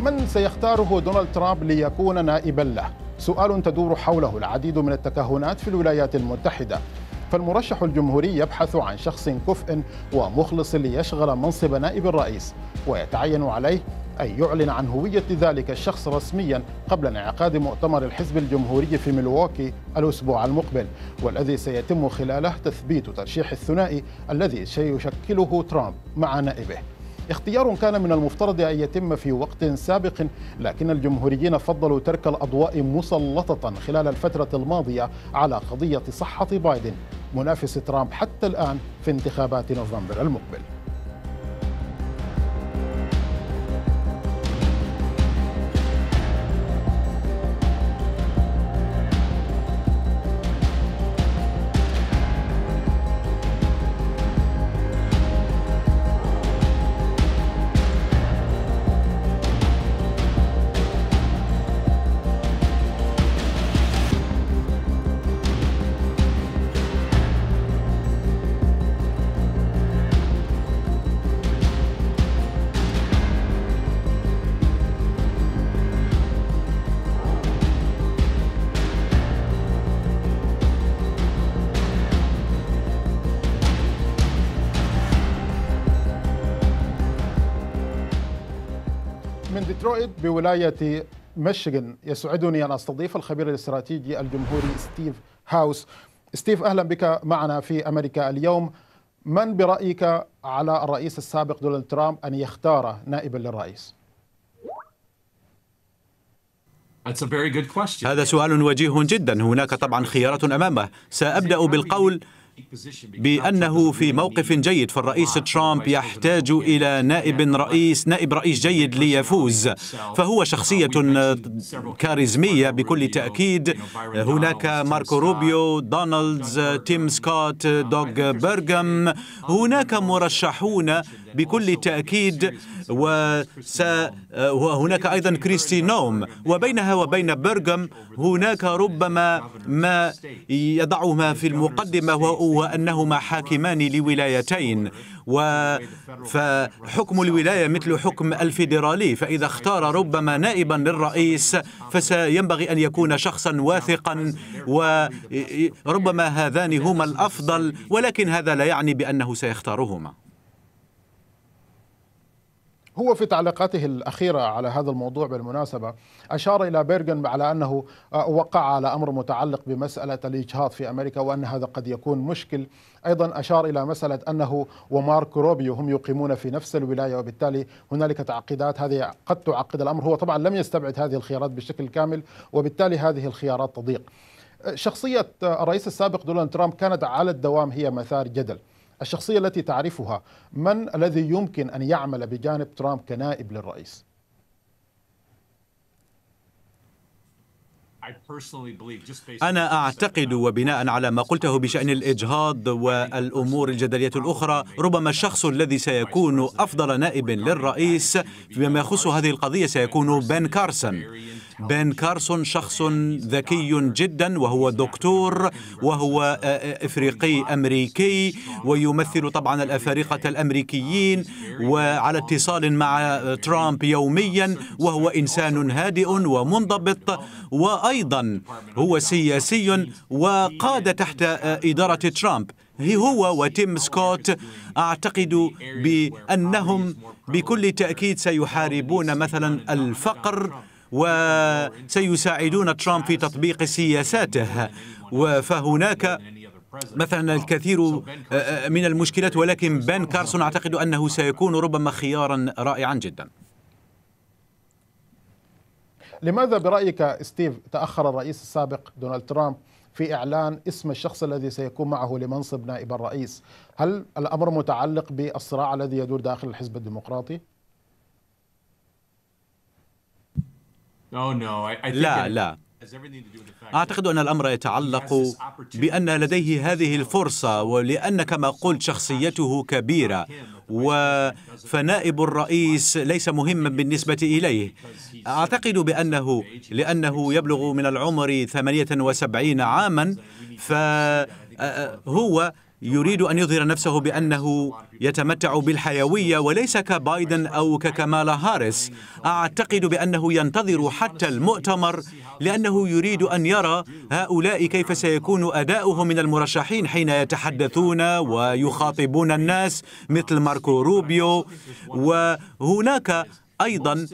من سيختاره دونالد ترامب ليكون نائبا له؟ سؤال تدور حوله العديد من التكهنات في الولايات المتحدة فالمرشح الجمهوري يبحث عن شخص كفء ومخلص ليشغل منصب نائب الرئيس ويتعين عليه أن يعلن عن هوية ذلك الشخص رسميا قبل انعقاد مؤتمر الحزب الجمهوري في ميلواكي الأسبوع المقبل والذي سيتم خلاله تثبيت ترشيح الثنائي الذي سيشكله ترامب مع نائبه اختيار كان من المفترض أن يتم في وقت سابق لكن الجمهوريين فضلوا ترك الأضواء مسلطة خلال الفترة الماضية على قضية صحة بايدن منافس ترامب حتى الآن في انتخابات نوفمبر المقبل ديترويت بولاية ميشيغان يسعدني أن أستضيف الخبير الاستراتيجي الجمهوري ستيف هاوس ستيف أهلا بك معنا في أمريكا اليوم من برأيك على الرئيس السابق دونالد ترامب أن يختار نائبا للرئيس؟ هذا سؤال وجيه جدا هناك طبعا خيارات أمامه سأبدأ بالقول بأنه في موقف جيد فالرئيس ترامب يحتاج إلى نائب رئيس نائب رئيس جيد ليفوز فهو شخصية كاريزمية بكل تأكيد هناك ماركو روبيو دونالدز تيم سكوت دوغ برغم هناك مرشحون بكل تأكيد وس... وهناك أيضا كريستي نوم وبينها وبين برغم هناك ربما ما يضعهما في المقدمة وهو أنهما حاكمان لولايتين و... فحكم الولاية مثل حكم الفيدرالي فإذا اختار ربما نائبا للرئيس فسينبغي أن يكون شخصا واثقا وربما هذان هما الأفضل ولكن هذا لا يعني بأنه سيختارهما هو في تعليقاته الأخيرة على هذا الموضوع بالمناسبة أشار إلى بيرغن على أنه آه، وقع على أمر متعلق بمسألة الإجهاض في أمريكا وأن هذا قد يكون مشكل أيضا أشار إلى مسألة أنه ومارك روبيو هم يقيمون في نفس الولاية وبالتالي هنالك تعقيدات هذه قد تعقد الأمر هو طبعا لم يستبعد هذه الخيارات بشكل كامل وبالتالي هذه الخيارات تضيق شخصية آه، الرئيس السابق دونالد ترامب كانت على الدوام هي مثار جدل الشخصية التي تعرفها من الذي يمكن أن يعمل بجانب ترامب كنائب للرئيس أنا أعتقد وبناء على ما قلته بشأن الإجهاض والأمور الجدلية الأخرى ربما الشخص الذي سيكون أفضل نائب للرئيس بما يخص هذه القضية سيكون بن كارسون بن كارسون شخص ذكي جدا وهو دكتور وهو آه، آه، إفريقي أمريكي ويمثل طبعا الأفارقة الأمريكيين وعلى اتصال مع ترامب يوميا وهو إنسان هادئ ومنضبط وأيضا هو سياسي وقاد تحت آه، إدارة ترامب هو وتيم سكوت أعتقد بأنهم بكل تأكيد سيحاربون مثلا الفقر وسيساعدون ترامب في تطبيق سياساته فهناك مثلا الكثير آه، آه، من المشكلات ولكن بن كارسون اعتقد انه سيكون ربما خيارا رائعا جدا لماذا برايك ستيف تاخر الرئيس السابق دونالد ترامب في اعلان اسم الشخص الذي سيكون معه لمنصب نائب الرئيس هل الامر متعلق بالصراع الذي يدور داخل الحزب الديمقراطي Oh, لا لا أعتقد أن الأمر يتعلق بأن لديه هذه الفرصة ولأن كما قلت شخصيته كبيرة فنائب الرئيس ليس مهما بالنسبة إليه أعتقد بأنه لأنه يبلغ من العمر 78 عاما فهو آه، آه، يريد أن يظهر نفسه بأنه يتمتع بالحيوية وليس كبايدن أو ككمالا هاريس أعتقد بأنه ينتظر حتى المؤتمر لأنه يريد أن يرى هؤلاء كيف سيكون أداؤهم من المرشحين حين يتحدثون ويخاطبون الناس مثل ماركو روبيو وهناك أيضا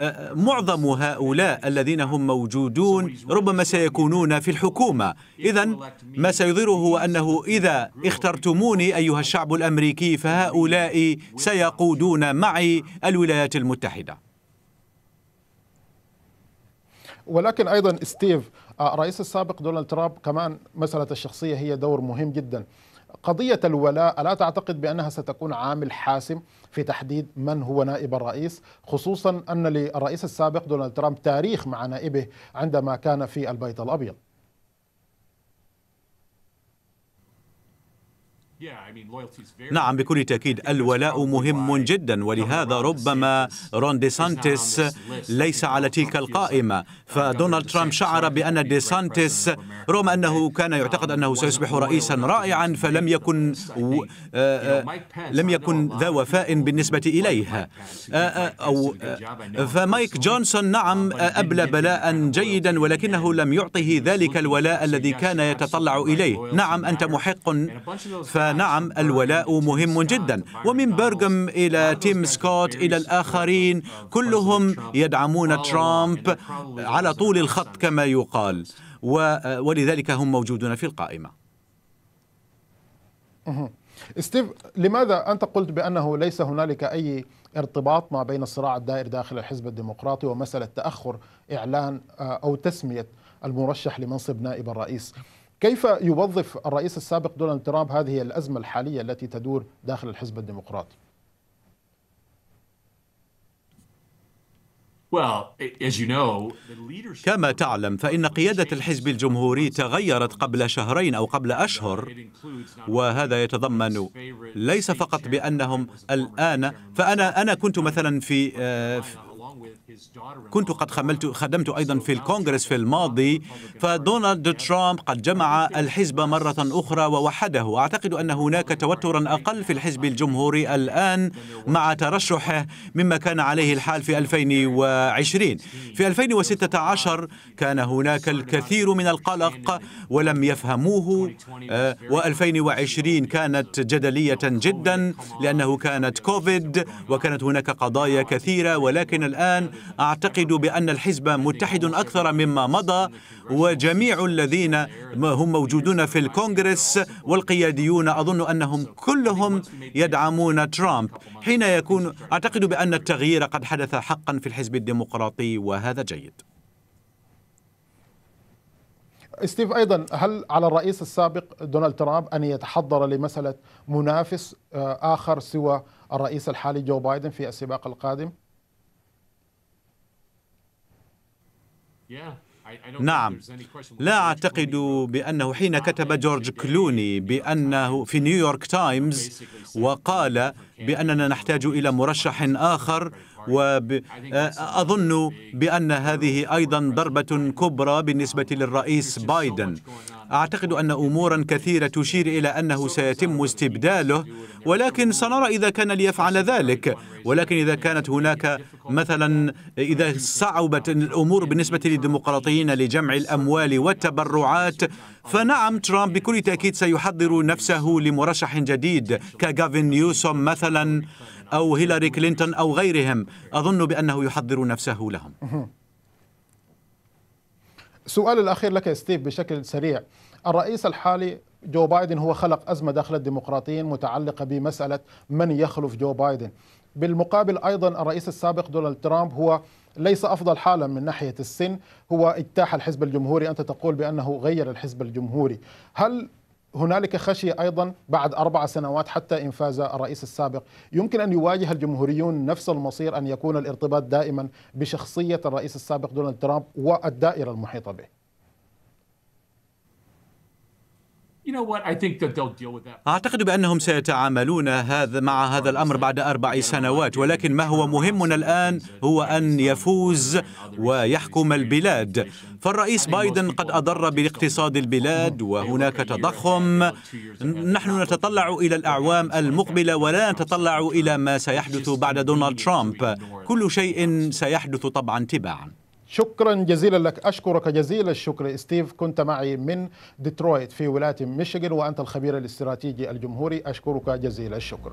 آه، آه، معظم هؤلاء الذين هم موجودون ربما سيكونون في الحكومة إذا ما سيظهره هو أنه إذا اخترتموني أيها الشعب الأمريكي فهؤلاء سيقودون معي الولايات المتحدة ولكن أيضا ستيف الرئيس آه، السابق دونالد ترامب كمان مسألة الشخصية هي دور مهم جدا قضية الولاء ألا تعتقد بأنها ستكون عامل حاسم في تحديد من هو نائب الرئيس خصوصا أن للرئيس السابق دونالد ترامب تاريخ مع نائبه عندما كان في البيت الأبيض نعم بكل تأكيد الولاء مهم جدا ولهذا ربما رون دي سانتس ليس على تلك القائمة فدونالد ترامب شعر بأن دي سانتس رغم أنه كان يعتقد أنه سيصبح رئيسا رائعا فلم يكن و... آه، آه، لم يكن ذا وفاء بالنسبة إليه آه، أو فمايك جونسون نعم أبلى بلاء جيدا ولكنه لم يعطه ذلك الولاء الذي كان يتطلع إليه نعم أنت محق ف فنعم الولاء مهم جدا ومن بيرغم إلى تيم سكوت إلى الآخرين كلهم يدعمون ترامب على طول الخط كما يقال ولذلك هم موجودون في القائمة ستيف لماذا أنت قلت بأنه ليس هنالك أي ارتباط ما بين الصراع الدائر داخل الحزب الديمقراطي ومسألة تأخر إعلان آه، أو تسمية المرشح لمنصب نائب الرئيس كيف يوظف الرئيس السابق دونالد ترامب هذه الأزمة الحالية التي تدور داخل الحزب الديمقراطي؟ كما تعلم فإن قيادة الحزب الجمهوري تغيرت قبل شهرين أو قبل أشهر وهذا يتضمن ليس فقط بأنهم الآن فأنا أنا كنت مثلا في كنت قد خملت خدمت أيضا في الكونغرس في الماضي فدونالد ترامب قد جمع الحزب مرة أخرى ووحده أعتقد أن هناك توترا أقل في الحزب الجمهوري الآن مع ترشحه مما كان عليه الحال في 2020 في 2016 كان هناك الكثير من القلق ولم يفهموه آه، و2020 كانت جدلية جدا لأنه كانت كوفيد وكانت هناك قضايا كثيرة ولكن الآن أعتقد بأن الحزب متحد أكثر مما مضى وجميع الذين هم موجودون في الكونغرس والقياديون أظن أنهم كلهم يدعمون ترامب حين يكون أعتقد بأن التغيير قد حدث حقا في الحزب الديمقراطي وهذا جيد ستيف ايضا هل على الرئيس السابق دونالد ترامب ان يتحضر لمساله منافس آه، اخر سوى الرئيس الحالي جو بايدن في السباق القادم؟ نعم لا أعتقد بأنه حين كتب جورج كلوني بأنه في نيويورك تايمز وقال بأننا نحتاج إلى مرشح آخر وأظن بأن هذه أيضا ضربة كبرى بالنسبة للرئيس بايدن أعتقد أن أمورا كثيرة تشير إلى أنه سيتم استبداله ولكن سنرى إذا كان ليفعل ذلك ولكن إذا كانت هناك مثلا إذا صعبت الأمور بالنسبة للديمقراطيين لجمع الأموال والتبرعات فنعم ترامب بكل تأكيد سيحضر نفسه لمرشح جديد كغافين نيوسوم مثلا أو هيلاري كلينتون أو غيرهم أظن بأنه يحضر نفسه لهم سؤال الأخير لك يا ستيف بشكل سريع الرئيس الحالي جو بايدن هو خلق أزمة داخل الديمقراطيين متعلقة بمسألة من يخلف جو بايدن بالمقابل أيضا الرئيس السابق دونالد ترامب هو ليس أفضل حالا من ناحية السن هو اجتاح الحزب الجمهوري أنت تقول بأنه غير الحزب الجمهوري هل هنالك خشية أيضا بعد أربع سنوات حتى إن فاز الرئيس السابق يمكن أن يواجه الجمهوريون نفس المصير أن يكون الارتباط دائما بشخصية الرئيس السابق دونالد ترامب والدائرة المحيطة به أعتقد بأنهم سيتعاملون هذا مع هذا الأمر بعد أربع سنوات ولكن ما هو مهمنا الآن هو أن يفوز ويحكم البلاد فالرئيس بايدن قد أضر باقتصاد البلاد وهناك تضخم نحن نتطلع إلى الأعوام المقبلة ولا نتطلع إلى ما سيحدث بعد دونالد ترامب كل شيء سيحدث طبعا تباعا شكرا جزيلا لك اشكرك جزيل الشكر ستيف كنت معي من ديترويت في ولايه ميشيغان وانت الخبير الاستراتيجي الجمهوري اشكرك جزيل الشكر